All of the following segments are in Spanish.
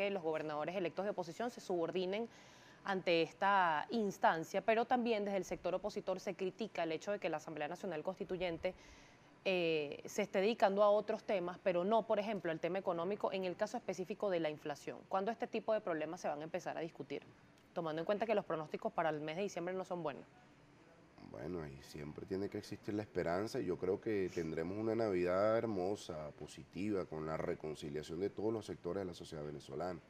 que los gobernadores electos de oposición se subordinen ante esta instancia, pero también desde el sector opositor se critica el hecho de que la Asamblea Nacional Constituyente eh, se esté dedicando a otros temas, pero no, por ejemplo, al tema económico en el caso específico de la inflación. ¿Cuándo este tipo de problemas se van a empezar a discutir? Tomando en cuenta que los pronósticos para el mes de diciembre no son buenos. Bueno, ahí siempre tiene que existir la esperanza y yo creo que tendremos una Navidad hermosa, positiva, con la reconciliación de todos los sectores de la sociedad venezolana.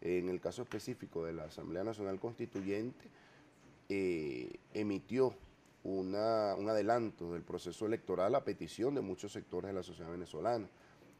En el caso específico de la Asamblea Nacional Constituyente, eh, emitió un adelanto del proceso electoral a petición de muchos sectores de la sociedad venezolana.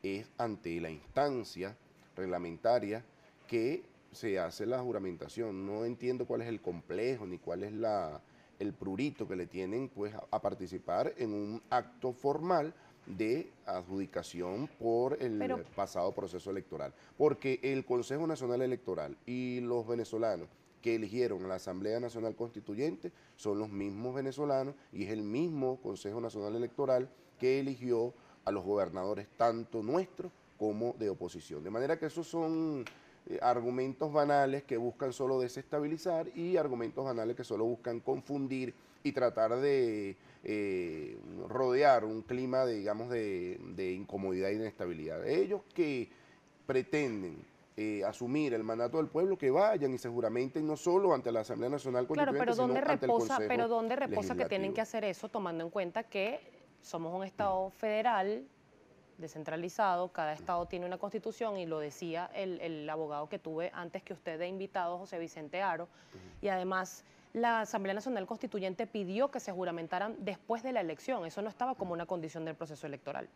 Es ante la instancia reglamentaria que se hace la juramentación. No entiendo cuál es el complejo ni cuál es la, el prurito que le tienen pues a, participar en un acto formal de adjudicación por el pasado proceso electoral. Porque el Consejo Nacional Electoral y los venezolanos que eligieron a la Asamblea Nacional Constituyente son los mismos venezolanos y es el mismo Consejo Nacional Electoral que eligió a los gobernadores tanto nuestros como de oposición. De manera que esos son eh, argumentos banales que buscan solo desestabilizar y argumentos banales que solo buscan confundir y tratar de eh, rodear un clima, de, digamos, de, incomodidad y de inestabilidad. Ellos que pretenden eh, asumir el mandato del pueblo, que vayan y seguramente no solo ante la Asamblea Nacional claro, pero ¿dónde reposa, Pero ¿dónde reposa que tienen que hacer eso, tomando en cuenta que somos un Estado federal descentralizado, cada mm. estado tiene una constitución y lo decía el, abogado que tuve antes que usted de invitado, José Vicente Aro, y además la Asamblea Nacional Constituyente pidió que se juramentaran después de la elección, eso no estaba como mm. una condición del proceso electoral.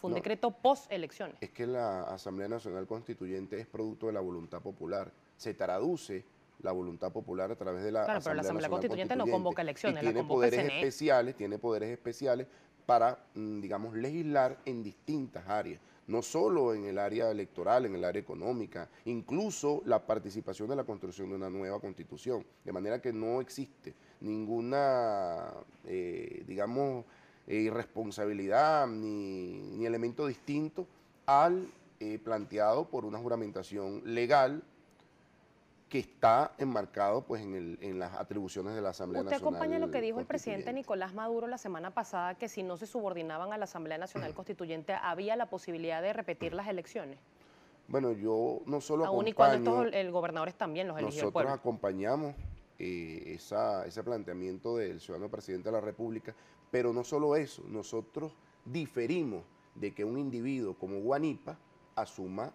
Fue un decreto post-elecciones. Es que la Asamblea Nacional Constituyente es producto de la voluntad popular. Se traduce la voluntad popular a través de la claro, pero la Asamblea Constituyente, no convoca elecciones, tiene la poderes e. especiales, tiene poderes especiales para, mm, digamos, legislar en distintas áreas, no solo en el área electoral, en el área económica, incluso la participación de la construcción de una nueva constitución, de manera que no existe ninguna, eh, digamos, eh, irresponsabilidad ni, elemento distinto al eh, planteado por una juramentación legal está enmarcado pues, en, las atribuciones de la Asamblea Nacional. Usted acompaña lo que dijo el presidente Nicolás Maduro la semana pasada, que si no se subordinaban a la Asamblea Nacional Constituyente, había la posibilidad de repetir las elecciones. Bueno, yo no solo Aún Aún y cuando estos el gobernadores también los eligió Nosotros acompañamos eh, esa, ese planteamiento del ciudadano presidente de la República, pero no solo eso, nosotros diferimos de que un individuo como Guanipa asuma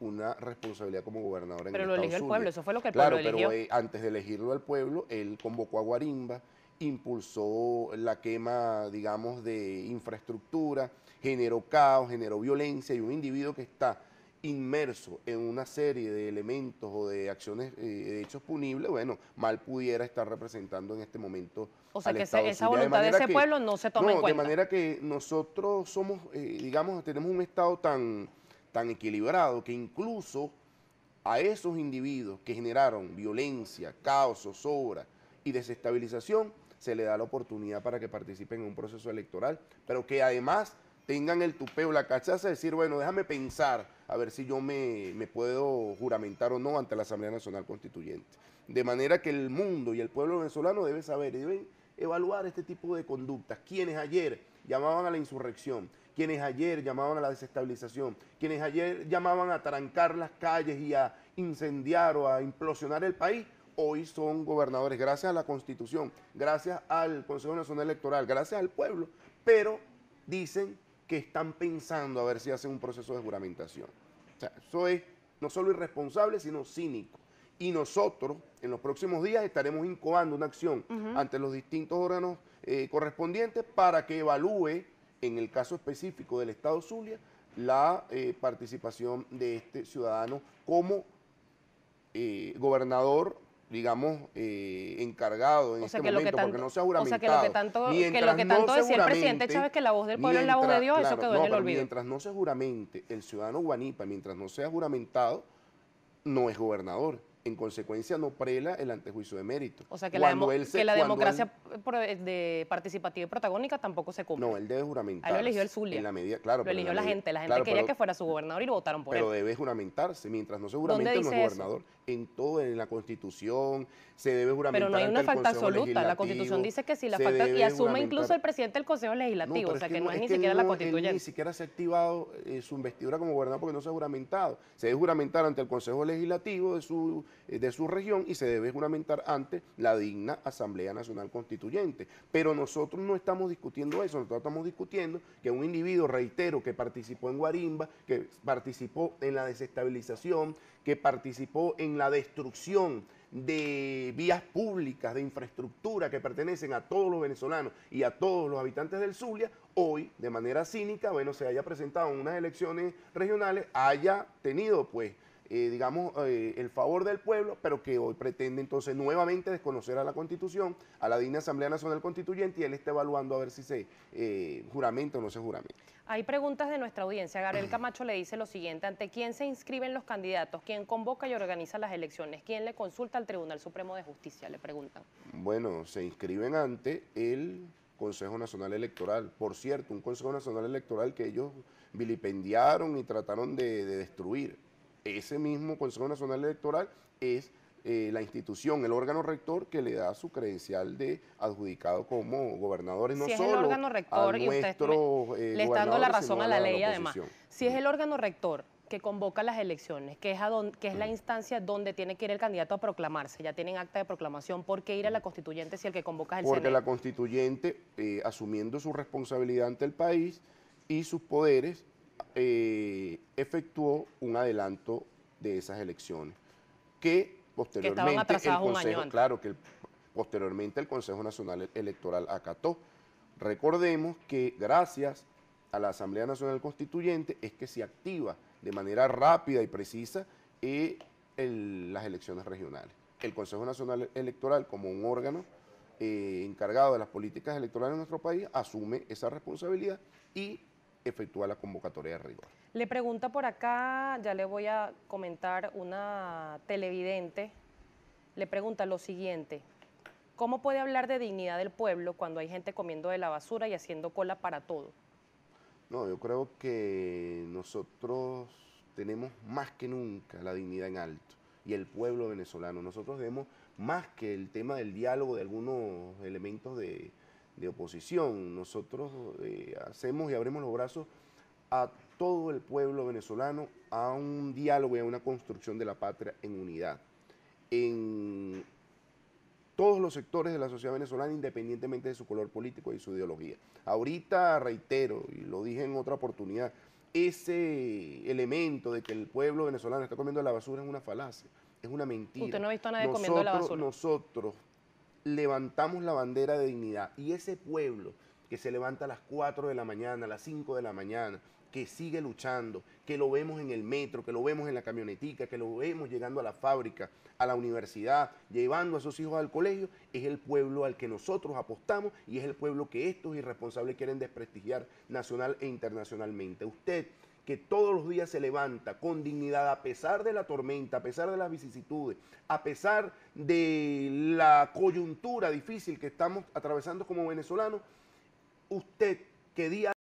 una responsabilidad como gobernador en Pero lo eligió el pueblo, eso fue lo que el pueblo eligió. Claro, eh, pero antes de elegirlo al pueblo, él convocó a Guarimba, impulsó la quema, digamos, de infraestructura, generó caos, generó violencia y un individuo que está inmerso en una serie de elementos o de acciones, eh, de hechos punibles, bueno, mal pudiera estar representando en este momento. O sea, que esa voluntad de, ese pueblo no se toma en cuenta. De manera que nosotros somos, eh, digamos, tenemos un Estado tan tan equilibrado que incluso a esos individuos que generaron violencia, caos, sobra y desestabilización, se le da la oportunidad para que participen en un proceso electoral, pero que además tengan el tupeo, la cachaza de decir, bueno, déjame pensar a ver si yo me, me puedo juramentar o no ante la Asamblea Nacional Constituyente. De manera que el mundo y el pueblo venezolano deben saber y deben evaluar este tipo de conductas. Quienes ayer llamaban a la insurrección, quienes ayer llamaban a la desestabilización, quienes ayer llamaban a trancar las calles y a incendiar o a implosionar el país, hoy son gobernadores, gracias a la Constitución, gracias al Consejo Nacional Electoral, gracias al pueblo, pero dicen que están pensando a ver si hacen un proceso de juramentación. O sea, eso es no solo irresponsable, sino cínico. Y nosotros, en los próximos días, estaremos incoando una acción ante los distintos órganos eh, correspondientes para que evalúe en el caso específico del Estado Zulia, la eh, participación de este ciudadano como eh, gobernador digamos, eh, encargado en este momento, porque no se ha juramentado. O sea, que lo que tanto, decía el presidente Chávez, que la voz del pueblo es la voz de Dios, eso quedó en el olvido. Mientras no se juramente el ciudadano guanipa, mientras no sea juramentado, no es gobernador en consecuencia no prela el antejuicio de mérito. O sea, que, la, democracia eh, de participativa y protagónica tampoco se cumple. No, él debe juramentarse. Ahí lo eligió el Zulia. En la medida, claro. Lo eligió la, gente, la gente quería que fuera su gobernador y lo votaron por él. Pero debe juramentarse, mientras no se no es gobernador. En todo, en la Constitución, se debe juramentar Pero no hay una falta absoluta, la Constitución dice que sí, la falta, y asume incluso el presidente del Consejo Legislativo, o sea, que, no es, ni siquiera la Constituyente. ni siquiera se ha activado eh, su investidura como gobernador porque no se ha juramentado. Se debe juramentar ante el Consejo Legislativo de su eh, de su región y se debe juramentar ante la digna Asamblea Nacional Constituyente. Pero nosotros no estamos discutiendo eso, nosotros estamos discutiendo que un individuo, reitero, que participó en Guarimba, que participó en la desestabilización, que participó en la destrucción de vías públicas, de infraestructura que pertenecen a todos los venezolanos y a todos los habitantes del Zulia, hoy, de manera cínica, bueno, se haya presentado en unas elecciones regionales, haya tenido pues eh, digamos, eh, el favor del pueblo, pero que hoy pretende entonces nuevamente desconocer a la Constitución, a la digna Asamblea Nacional Constituyente, y él está evaluando a ver si se eh, o no se juramenta. Hay preguntas de nuestra audiencia. Gabriel Camacho le dice lo siguiente, ¿ante quién se inscriben los candidatos? ¿Quién convoca y organiza las elecciones? ¿Quién le consulta al Tribunal Supremo de Justicia? Le preguntan. Bueno, se inscriben ante el Consejo Nacional Electoral. Por cierto, un Consejo Nacional Electoral que ellos vilipendiaron y trataron de destruir ese mismo Consejo Nacional Electoral es eh, la institución, el órgano rector que le da su credencial de adjudicado como y no si es el órgano rector, y usted eh, le está dando la razón a la, ley además. Si es el órgano rector que convoca las elecciones, que es, a que es la mm. instancia donde tiene que ir el candidato a proclamarse, ya tienen acta de proclamación, ¿por qué ir a la mm. constituyente si el que convoca es el Porque la constituyente, eh, asumiendo su responsabilidad ante el país y sus poderes, eh, efectuó un adelanto de esas elecciones que posteriormente el Consejo, claro que posteriormente el Consejo Nacional e-, Electoral acató. Recordemos que gracias a la Asamblea Nacional Constituyente es que se activa de manera rápida y precisa eh, las elecciones regionales. El Consejo Nacional Electoral como un órgano eh, encargado de las políticas electorales en nuestro país asume esa responsabilidad y efectúa la convocatoria de rigor. Le pregunta por acá, ya le voy a comentar una televidente, le pregunta lo siguiente. ¿Cómo puede hablar de dignidad del pueblo cuando hay gente comiendo de la basura y haciendo cola para todo? No, yo creo que nosotros tenemos más que nunca la dignidad en alto y el pueblo venezolano. Nosotros vemos más que el tema del diálogo, de algunos elementos de, de oposición. Nosotros eh, hacemos y abrimos los brazos a todo el pueblo venezolano a un diálogo y a una construcción de la patria en unidad. En todos los sectores de la sociedad venezolana, independientemente de su color político y su ideología. Ahorita reitero, y lo dije en otra oportunidad, ese elemento de que el pueblo venezolano está comiendo la basura es una falacia, es una mentira. Usted no ha visto a nadie nosotros, comiendo la basura levantamos la bandera de dignidad. Y ese pueblo que se levanta a las 4 de la mañana, a las 5 de la mañana, que sigue luchando, que lo vemos en el metro, que lo vemos en la camionetica, que lo vemos llegando a la fábrica, a la universidad, llevando a sus hijos al colegio, es el pueblo al que nosotros apostamos y es el pueblo que estos irresponsables quieren desprestigiar nacional e internacionalmente. Usted que todos los días se levanta con dignidad a pesar de la tormenta, a pesar de las vicisitudes, a pesar de la coyuntura difícil que estamos atravesando como venezolanos, usted que día